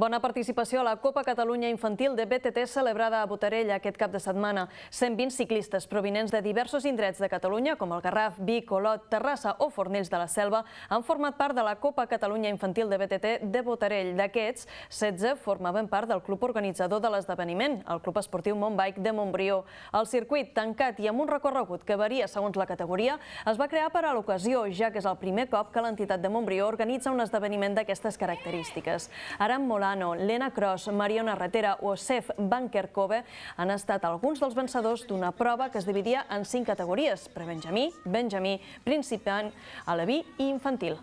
Bona participació a la Copa Catalunya Infantil de BTT celebrada a Botarella aquest cap de setmana. 120 ciclistes provinents de diversos indrets de Catalunya, com el Garraf, Vic, Olot, Terrassa o Fornells de la Selva, han format part de la Copa Catalunya Infantil de BTT de Botarell. D'aquests, 16 formaven part del club organitzador de l'esdeveniment, el Club Esportiu Montbike de Montbrió. El circuit, tancat i amb un recorregut que varia segons la categoria, es va crear per a l'ocasió, ja que és el primer cop que l'entitat de Montbrió organitza un esdeveniment d'aquestes característiques. Ara, molt Molano, Lena Cross, Mariona Ratera o Sef Bankerkove han estat alguns dels vencedors d'una prova que es dividia en cinc categories, prebenjamí, benjamí, principiant, aleví i infantil.